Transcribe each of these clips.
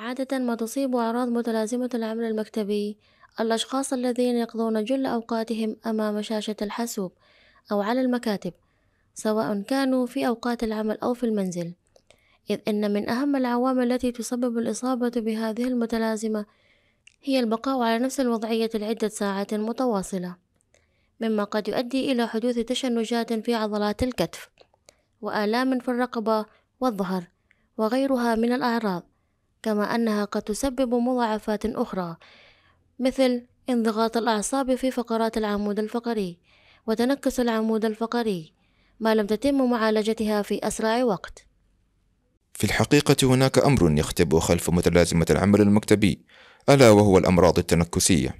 عادة ما تصيب أعراض متلازمة العمل المكتبي الأشخاص الذين يقضون جل أوقاتهم أمام شاشة الحاسوب أو على المكاتب سواء كانوا في أوقات العمل أو في المنزل إذ أن من أهم العوامل التي تسبب الإصابة بهذه المتلازمة هي البقاء على نفس الوضعية لعدة ساعات متواصلة مما قد يؤدي إلى حدوث تشنجات في عضلات الكتف وآلام في الرقبة والظهر وغيرها من الأعراض كما أنها قد تسبب مضاعفات أخرى مثل انضغاط الأعصاب في فقرات العمود الفقري وتنكس العمود الفقري ما لم تتم معالجتها في أسرع وقت في الحقيقة هناك أمر يختبئ خلف متلازمة العمل المكتبي ألا وهو الأمراض التنكسية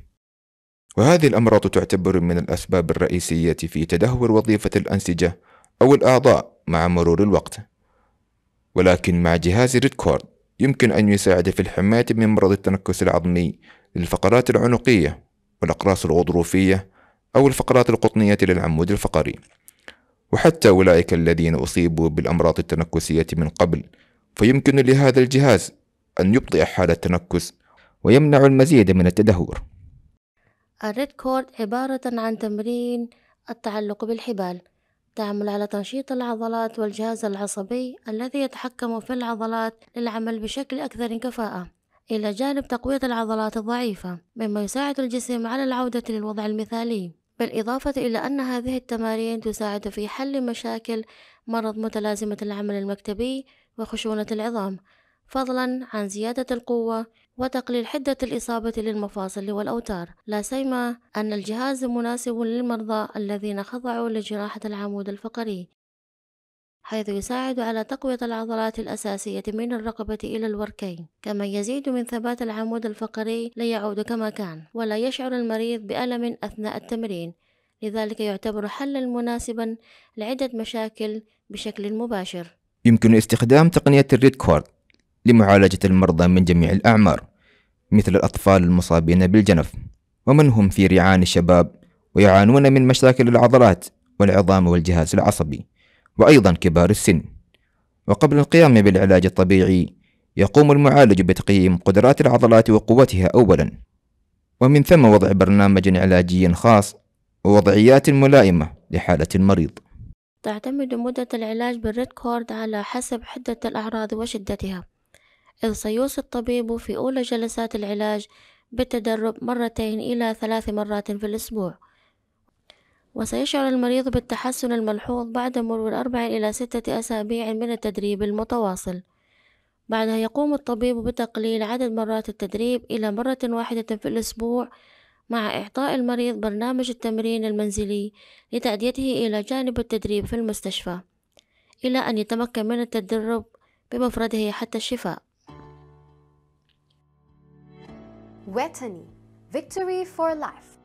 وهذه الأمراض تعتبر من الأسباب الرئيسية في تدهور وظيفة الأنسجة أو الأعضاء مع مرور الوقت ولكن مع جهاز ريدكورد يمكن أن يساعد في الحماية من مرض التنكس العظمي للفقرات العنقية والأقراص الغضروفية أو الفقرات القطنية للعمود الفقري وحتى أولئك الذين أصيبوا بالأمراض التنكسية من قبل فيمكن لهذا الجهاز أن يبطئ حالة التنكس ويمنع المزيد من التدهور الريد كورد عبارة عن تمرين التعلق بالحبال تعمل على تنشيط العضلات والجهاز العصبي الذي يتحكم في العضلات للعمل بشكل أكثر كفاءة إلى جانب تقوية العضلات الضعيفة مما يساعد الجسم على العودة للوضع المثالي بالإضافة إلى أن هذه التمارين تساعد في حل مشاكل مرض متلازمة العمل المكتبي وخشونة العظام فضلا عن زيادة القوة وتقليل حدة الإصابة للمفاصل والأوتار لا سيما أن الجهاز مناسب للمرضى الذين خضعوا لجراحة العمود الفقري حيث يساعد على تقوية العضلات الأساسية من الرقبة إلى الوركين كما يزيد من ثبات العمود الفقري ليعود كما كان ولا يشعر المريض بألم أثناء التمرين لذلك يعتبر حلا مناسبا لعدة مشاكل بشكل مباشر يمكن استخدام تقنية الريد كورد لمعالجة المرضى من جميع الأعمار مثل الأطفال المصابين بالجنف ومن هم في رعان الشباب ويعانون من مشاكل العضلات والعظام والجهاز العصبي وأيضا كبار السن وقبل القيام بالعلاج الطبيعي يقوم المعالج بتقييم قدرات العضلات وقوتها أولا ومن ثم وضع برنامج علاجي خاص ووضعيات ملائمة لحالة المريض تعتمد مدة العلاج بالريد كورد على حسب حدة الأعراض وشدتها إذ سيوصي الطبيب في أولى جلسات العلاج بالتدرب مرتين إلى ثلاث مرات في الأسبوع وسيشعر المريض بالتحسن الملحوظ بعد مرور أربع إلى ستة أسابيع من التدريب المتواصل بعدها يقوم الطبيب بتقليل عدد مرات التدريب إلى مرة واحدة في الأسبوع مع إعطاء المريض برنامج التمرين المنزلي لتأديته إلى جانب التدريب في المستشفى إلى أن يتمكن من التدرب بمفرده حتى الشفاء Wetany, Victory for Life.